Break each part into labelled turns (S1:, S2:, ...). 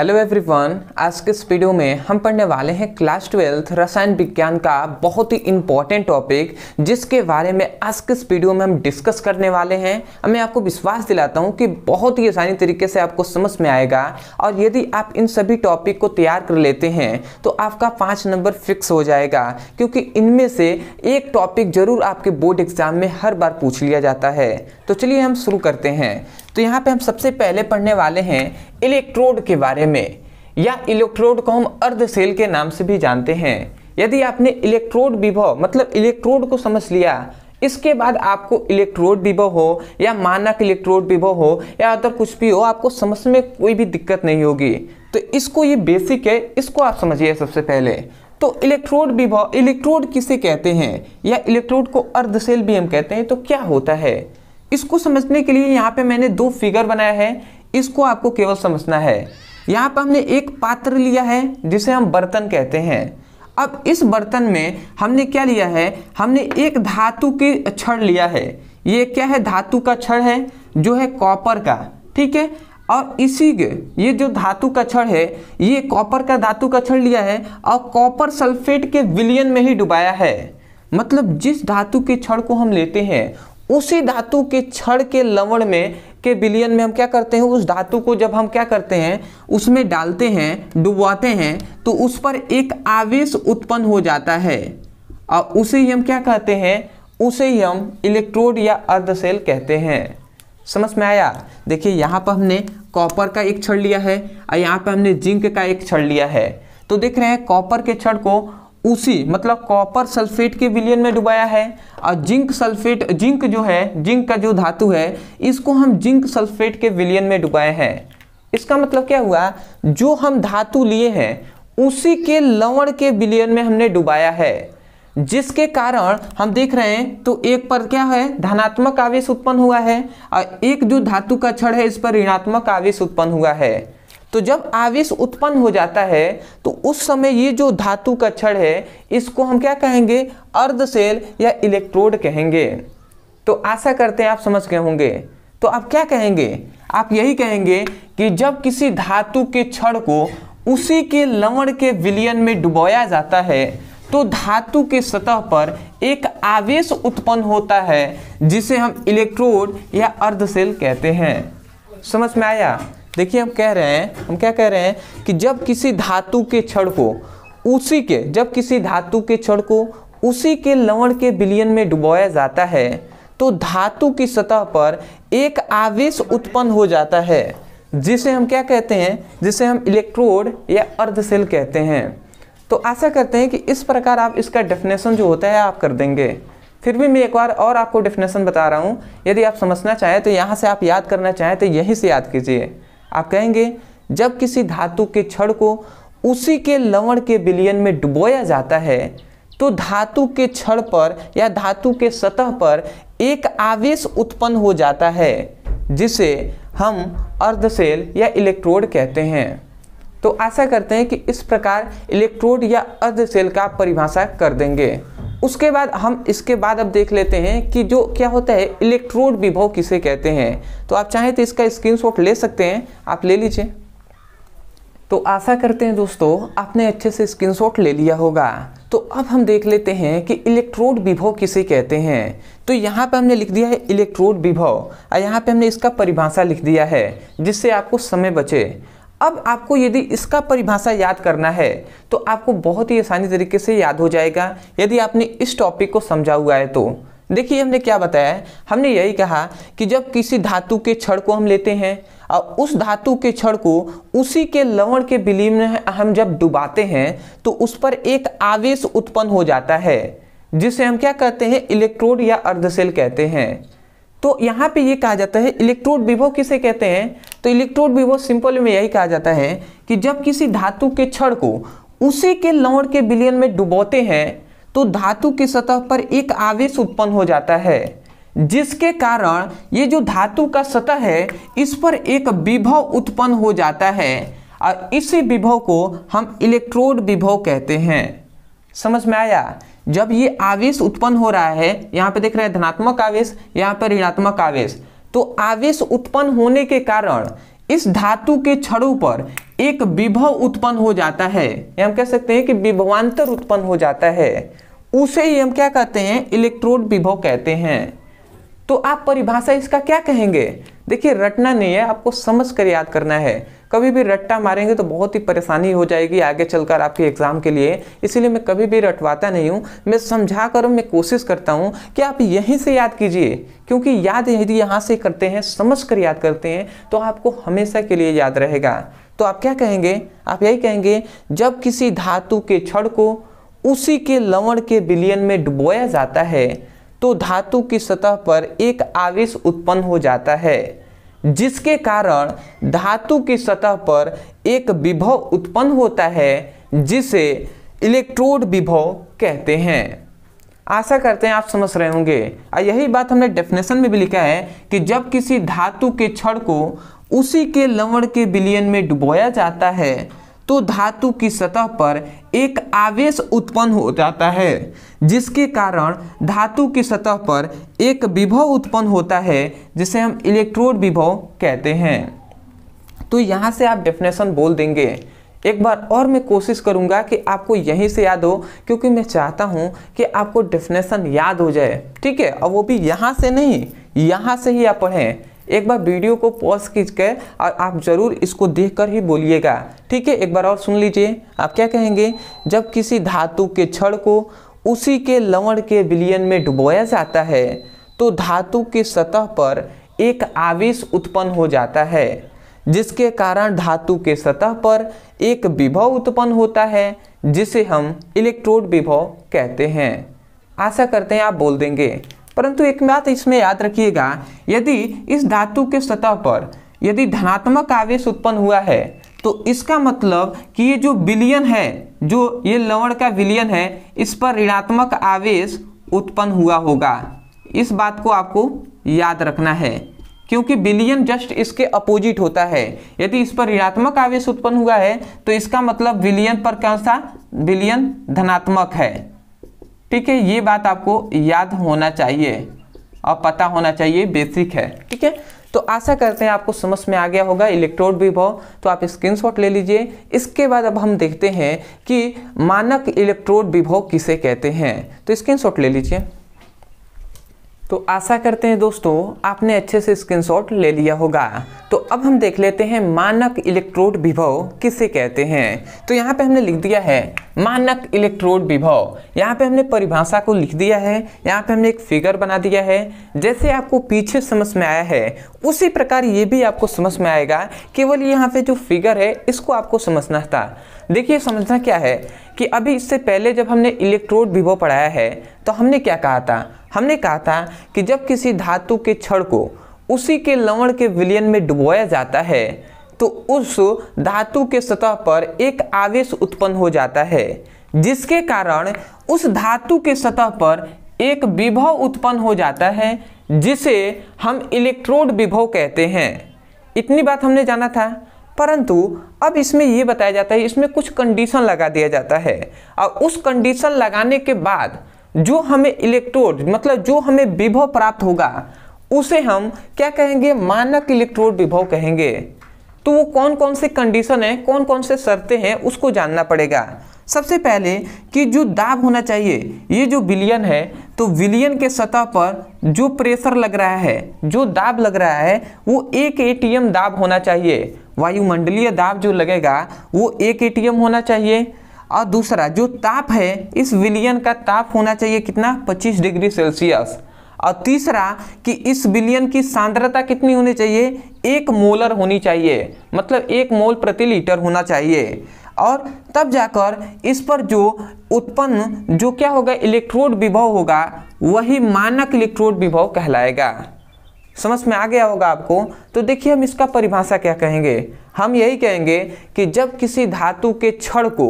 S1: hello everyone आज के इस वीडियो में हम पढ़ने वाले हैं क्लास ट्वेल्थ रसायन विज्ञान का बहुत ही इम्पॉर्टेंट टॉपिक जिसके बारे में आज के इस वीडियो में हम डिस्कस करने वाले हैं मैं आपको विश्वास दिलाता हूं कि बहुत ही आसानी तरीके से आपको समझ में आएगा और यदि आप इन सभी टॉपिक को तैयार कर लेते हैं तो आपका पाँच नंबर फिक्स हो जाएगा क्योंकि इनमें से एक टॉपिक ज़रूर आपके बोर्ड एग्जाम में हर बार पूछ लिया जाता है तो चलिए हम शुरू करते हैं तो यहाँ पे हम सबसे पहले पढ़ने वाले हैं इलेक्ट्रोड के बारे में या इलेक्ट्रोड को हम अर्ध सेल के नाम से भी जानते हैं यदि आपने इलेक्ट्रोड विभव मतलब इलेक्ट्रोड को समझ लिया इसके बाद आपको इलेक्ट्रोड विभव हो या मानक इलेक्ट्रोड विभव हो या अदर कुछ भी हो आपको समझ में कोई भी दिक्कत नहीं होगी तो इसको ये बेसिक है इसको आप समझिए सबसे पहले तो इलेक्ट्रोड विभव इलेक्ट्रोड किसे कहते हैं या इलेक्ट्रोड को अर्ध सेल भी हम कहते हैं तो क्या होता है इसको समझने के लिए यहाँ पे मैंने दो फिगर बनाया है इसको आपको केवल समझना है यहाँ पर हमने एक पात्र लिया है जिसे हम बर्तन कहते हैं अब इस बर्तन में हमने क्या लिया है हमने एक धातु के क्षण लिया है ये क्या है धातु का क्षण है जो है कॉपर का ठीक है और इसी के ये जो धातु का क्षण है ये कॉपर का धातु का क्षण लिया है और कॉपर सल्फेट के विलियन में ही डुबाया है मतलब जिस धातु के क्षण को हम लेते हैं उसी धातु के छड़ के लवण में के बिलियन में हम क्या करते हैं उस धातु को जब हम क्या करते हैं उसमें डालते हैं डुबवाते हैं तो उस पर एक आवेश उत्पन्न हो जाता है और उसे ही हम क्या कहते हैं उसे ही हम इलेक्ट्रोड या अर्ध सेल कहते हैं समझ में आया देखिए यहाँ पर हमने कॉपर का एक छड़ लिया है और यहाँ पर हमने जिंक का एक छड़ लिया है तो देख रहे हैं कॉपर के छड़ को उसी मतलब कॉपर सल्फेट के विलियन में डुबाया है और जिंक सल्फेट जिंक जो है जिंक का जो धातु है इसको हम जिंक सल्फेट के विलियन में डुबाए हैं इसका मतलब क्या हुआ जो हम धातु लिए हैं उसी के लवण के विलियन में हमने डुबाया है जिसके कारण हम देख रहे हैं तो एक पर क्या है धनात्मक आवेश उत्पन्न हुआ है और एक जो धातु का क्षण है इस पर ऋणात्मक आवेश उत्पन्न हुआ है तो जब आवेश उत्पन्न हो जाता है तो उस समय ये जो धातु का छड़ है इसको हम क्या कहेंगे अर्ध सेल या इलेक्ट्रोड कहेंगे तो आशा करते हैं आप समझ गए होंगे तो आप क्या कहेंगे आप यही कहेंगे कि जब किसी धातु के छड़ को उसी के लवण के विलियन में डुबोया जाता है तो धातु के सतह पर एक आवेश उत्पन्न होता है जिसे हम इलेक्ट्रोड या अर्धसेल कहते हैं समझ में आया देखिए हम कह रहे हैं हम क्या कह रहे हैं कि जब किसी धातु के छड़ को उसी के जब किसी धातु के छड़ को उसी के लवण के बिलियन में डुबोया जाता है तो धातु की सतह पर एक आवेश उत्पन्न हो जाता है जिसे हम क्या कहते हैं जिसे हम इलेक्ट्रोड या अर्धसेल कहते हैं तो आशा करते हैं कि इस प्रकार आप इसका डेफिनेशन जो होता है आप कर देंगे फिर भी मैं एक बार और आपको डेफिनेशन बता रहा हूँ यदि आप समझना चाहें तो यहाँ से आप याद करना चाहें तो यहीं से याद कीजिए आप कहेंगे जब किसी धातु के छड़ को उसी के लवण के बिलियन में डुबोया जाता है तो धातु के छड़ पर या धातु के सतह पर एक आवेश उत्पन्न हो जाता है जिसे हम अर्धसेल या इलेक्ट्रोड कहते हैं तो आशा करते हैं कि इस प्रकार इलेक्ट्रोड या अर्धसेल का परिभाषा कर देंगे उसके बाद हम इसके बाद अब देख लेते हैं कि जो क्या होता है इलेक्ट्रोड विभव किसे कहते हैं तो आप चाहें तो इसका स्क्रीनशॉट ले सकते हैं आप ले लीजिए तो आशा करते हैं दोस्तों आपने अच्छे से स्क्रीनशॉट ले लिया होगा तो अब हम देख लेते हैं कि इलेक्ट्रोड विभव किसे कहते हैं तो यहाँ पर हमने लिख दिया है इलेक्ट्रोड विभव और यहाँ पर हमने इसका परिभाषा लिख दिया है जिससे आपको समय बचे अब आपको यदि इसका परिभाषा याद करना है तो आपको बहुत ही आसानी तरीके से याद हो जाएगा यदि आपने इस टॉपिक को समझा हुआ है तो देखिए हमने क्या बताया हमने यही कहा कि जब किसी धातु के छड़ को हम लेते हैं और उस धातु के छड़ को उसी के लवण के बिलीम में हम जब डुबाते हैं तो उस पर एक आवेश उत्पन्न हो जाता है जिसे हम क्या कहते हैं इलेक्ट्रोड या अर्धसेल कहते हैं तो यहाँ पे ये कहा जाता है इलेक्ट्रोड विभव किसे कहते हैं तो इलेक्ट्रोड विभव सिंपल में यही कहा जाता है कि जब किसी धातु के छड़ को उसी के लवण के बिलियन में डुबोते हैं तो धातु की सतह पर एक आवेश उत्पन्न हो जाता है जिसके कारण ये जो धातु का सतह है इस पर एक विभव उत्पन्न हो जाता है और इसी विभव को हम इलेक्ट्रोड विभव कहते हैं समझ में आया जब ये आवेश उत्पन्न हो रहा है यहाँ पे देख रहे हैं धनात्मक आवेश यहाँ पर ऋणात्मक आवेश तो आवेश उत्पन्न होने के कारण इस धातु के छड़ों पर एक विभव उत्पन्न हो जाता है हम कह सकते हैं कि विभवांतर उत्पन्न हो जाता है उसे हम क्या कहते हैं इलेक्ट्रोड विभव कहते हैं तो आप परिभाषा इसका क्या कहेंगे देखिए रटना नहीं है आपको समझ कर याद करना है कभी भी रट्टा मारेंगे तो बहुत ही परेशानी हो जाएगी आगे चलकर आपके एग्ज़ाम के लिए इसीलिए मैं कभी भी रटवाता नहीं हूँ मैं समझा कर मैं कोशिश करता हूँ कि आप यहीं से याद कीजिए क्योंकि याद यदि यहाँ से करते हैं समझ कर याद करते हैं तो आपको हमेशा के लिए याद रहेगा तो आप क्या कहेंगे आप यही कहेंगे जब किसी धातु के छड़ को उसी के लवण के बिलियन में डुबोया जाता है तो धातु की सतह पर एक आवेश उत्पन्न हो जाता है जिसके कारण धातु की सतह पर एक विभव उत्पन्न होता है जिसे इलेक्ट्रोड विभव कहते हैं आशा करते हैं आप समझ रहे होंगे और यही बात हमने डेफिनेशन में भी लिखा है कि जब किसी धातु के छड़ को उसी के लवण के बिलियन में डुबोया जाता है तो धातु की सतह पर एक आवेश उत्पन्न हो जाता है जिसके कारण धातु की सतह पर एक विभव उत्पन्न होता है जिसे हम इलेक्ट्रोड विभव कहते हैं तो यहाँ से आप डेफिनेशन बोल देंगे एक बार और मैं कोशिश करूँगा कि आपको यहीं से याद हो क्योंकि मैं चाहता हूँ कि आपको डेफिनेशन याद हो जाए ठीक है और वो भी यहाँ से नहीं यहाँ से ही आप पढ़ें एक बार वीडियो को पॉज खींच कर और आप ज़रूर इसको देख कर ही बोलिएगा ठीक है एक बार और सुन लीजिए आप क्या कहेंगे जब किसी धातु के छड़ को उसी के लवण के विलियन में डुबोया जाता है तो धातु की सतह पर एक आवेश उत्पन्न हो जाता है जिसके कारण धातु के सतह पर एक विभव उत्पन्न होता है जिसे हम इलेक्ट्रोड विभव कहते हैं आशा करते हैं आप बोल देंगे परंतु एक बात इसमें याद रखिएगा यदि इस धातु के सतह पर यदि धनात्मक आवेश उत्पन्न हुआ है तो इसका मतलब कि ये जो विलियन है जो ये लवण का विलियन है इस पर ऋणात्मक आवेश उत्पन्न हुआ होगा इस बात को आपको याद रखना है क्योंकि विलियन जस्ट इसके अपोजिट होता है यदि इस पर ऋणात्मक आवेश उत्पन्न हुआ है तो इसका मतलब विलियन पर कौन सा विलियन धनात्मक है ठीक है ये बात आपको याद होना चाहिए और पता होना चाहिए बेसिक है ठीक है तो आशा करते हैं आपको समझ में आ गया होगा इलेक्ट्रोड विभव तो आप स्क्रीनशॉट ले लीजिए इसके बाद अब हम देखते हैं कि मानक इलेक्ट्रोड विभव किसे कहते हैं तो स्क्रीनशॉट ले लीजिए तो आशा करते हैं दोस्तों आपने अच्छे से स्क्रीनशॉट ले लिया होगा तो अब हम देख लेते हैं मानक इलेक्ट्रोड विभव किसे कहते हैं तो यहाँ पे हमने लिख दिया है मानक इलेक्ट्रोड विभव यहाँ पे हमने परिभाषा को लिख दिया है यहाँ पे हमने एक फिगर बना दिया है जैसे आपको पीछे समझ में आया है उसी प्रकार ये भी आपको समझ में आएगा केवल यहाँ पे जो फिगर है इसको आपको समझना था देखिए समझना क्या है कि अभी इससे पहले जब हमने इलेक्ट्रोड विभव पढ़ाया है तो हमने क्या कहा था हमने कहा था कि जब किसी धातु के छड़ को उसी के लवण के विलयन में डुबोया जाता है तो उस धातु के सतह पर एक आवेश उत्पन्न हो जाता है जिसके कारण उस धातु के सतह पर एक विभव उत्पन्न हो जाता है जिसे हम इलेक्ट्रोड विभव कहते हैं इतनी बात हमने जाना था परंतु अब इसमें ये बताया जाता है इसमें कुछ कंडीशन लगा दिया जाता है और उस कंडीशन लगाने के बाद जो हमें इलेक्ट्रोड मतलब जो हमें विभव प्राप्त होगा उसे हम क्या कहेंगे मानक इलेक्ट्रोड विभव कहेंगे तो वो कौन कौन से कंडीशन है कौन कौन से शर्तें हैं उसको जानना पड़ेगा सबसे पहले कि जो दाब होना चाहिए ये जो विलियन है तो विलियन के सतह पर जो प्रेशर लग रहा है जो दाब लग रहा है वो एक एटीएम दाब होना चाहिए वायुमंडलीय दाब जो लगेगा वो एक ए होना चाहिए और दूसरा जो ताप है इस विलियन का ताप होना चाहिए कितना 25 डिग्री सेल्सियस और तीसरा कि इस विलियन की सांद्रता कितनी होनी चाहिए एक मोलर होनी चाहिए मतलब एक मोल प्रति लीटर होना चाहिए और तब जाकर इस पर जो उत्पन्न जो क्या होगा इलेक्ट्रोड विभव होगा वही मानक इलेक्ट्रोड विभव कहलाएगा समझ में आ गया होगा आपको तो देखिए हम इसका परिभाषा क्या कहेंगे हम यही कहेंगे कि जब किसी धातु के छड़ को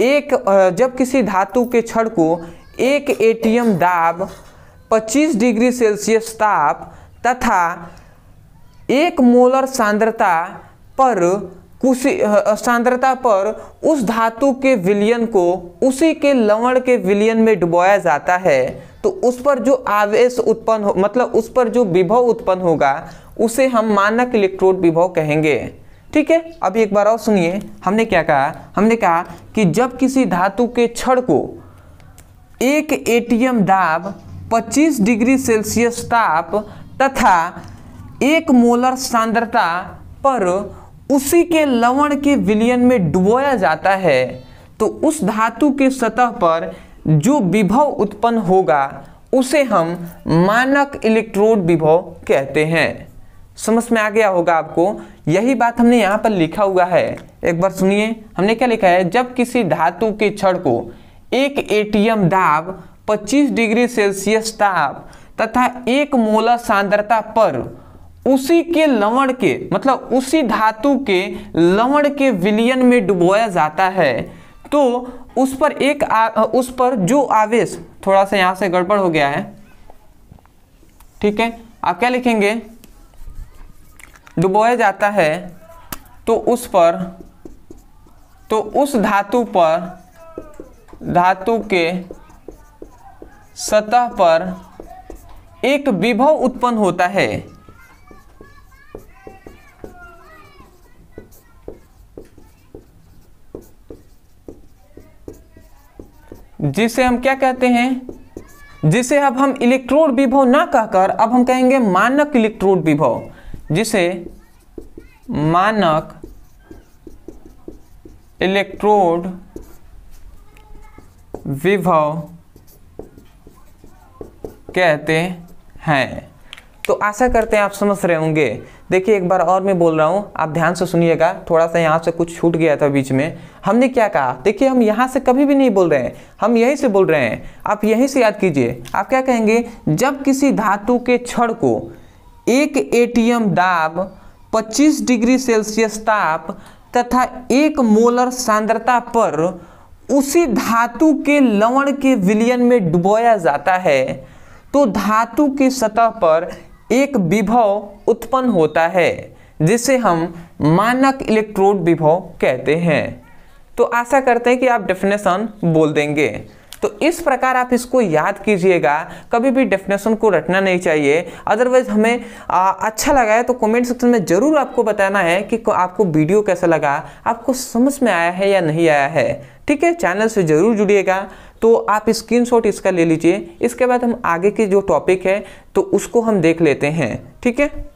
S1: एक जब किसी धातु के छड़ को एक एटीएम दाब 25 डिग्री सेल्सियस ताप तथा एक मोलर सांद्रता पर उसी सांद्रता पर उस धातु के विलयन को उसी के लवण के विलयन में डुबोया जाता है तो उस पर जो आवेश उत्पन्न हो मतलब उस पर जो विभव उत्पन्न होगा उसे हम मानक इलेक्ट्रोड विभव कहेंगे ठीक है अभी एक बार और सुनिए हमने क्या कहा हमने कहा कि जब किसी धातु के छड़ को एक एटीएम दाब 25 डिग्री सेल्सियस ताप तथा एक मोलर सांद्रता पर उसी के लवण के विलियन में डुबोया जाता है तो उस धातु के सतह पर जो विभव उत्पन्न होगा उसे हम मानक इलेक्ट्रोड विभव कहते हैं समझ में आ गया होगा आपको यही बात हमने यहाँ पर लिखा हुआ है एक बार सुनिए हमने क्या लिखा है जब किसी धातु के छड़ को एक एटीएम दाब 25 डिग्री सेल्सियस ताप तथा एक मोला सांद्रता पर उसी के लवण के मतलब उसी धातु के लवण के विलियन में डुबोया जाता है तो उस पर एक आ, उस पर जो आवेश थोड़ा सा यहां से गड़बड़ हो गया है ठीक है आप क्या लिखेंगे डुबोया जाता है तो उस पर तो उस धातु पर धातु के सतह पर एक विभव उत्पन्न होता है जिसे हम क्या कहते हैं जिसे अब हम इलेक्ट्रोड विभव ना कहकर अब हम कहेंगे मानक इलेक्ट्रोड विभव जिसे मानक इलेक्ट्रोड विभव कहते हैं तो आशा करते हैं आप समझ रहे होंगे देखिए एक बार और मैं बोल रहा हूँ आप ध्यान से सुनिएगा थोड़ा सा यहाँ से कुछ छूट गया था बीच में हमने क्या कहा देखिए हम यहाँ से कभी भी नहीं बोल रहे हैं हम यहीं से बोल रहे हैं आप यहीं से याद कीजिए आप क्या कहेंगे जब किसी धातु के छड़ को एक ए दाब 25 डिग्री सेल्सियस ताप तथा एक मोलर सांद्रता पर उसी धातु के लवण के विलियन में डुबोया जाता है तो धातु की सतह पर एक विभव उत्पन्न होता है जिसे हम मानक इलेक्ट्रोड विभव कहते हैं तो आशा करते हैं कि आप डेफिनेशन बोल देंगे तो इस प्रकार आप इसको याद कीजिएगा कभी भी डेफिनेशन को रटना नहीं चाहिए अदरवाइज हमें आ, अच्छा लगा है तो कमेंट सेक्शन में ज़रूर आपको बताना है कि आपको वीडियो कैसा लगा आपको समझ में आया है या नहीं आया है ठीक है चैनल से ज़रूर जुड़िएगा तो आप स्क्रीनशॉट इसका ले लीजिए इसके बाद हम आगे के जो टॉपिक है तो उसको हम देख लेते हैं ठीक है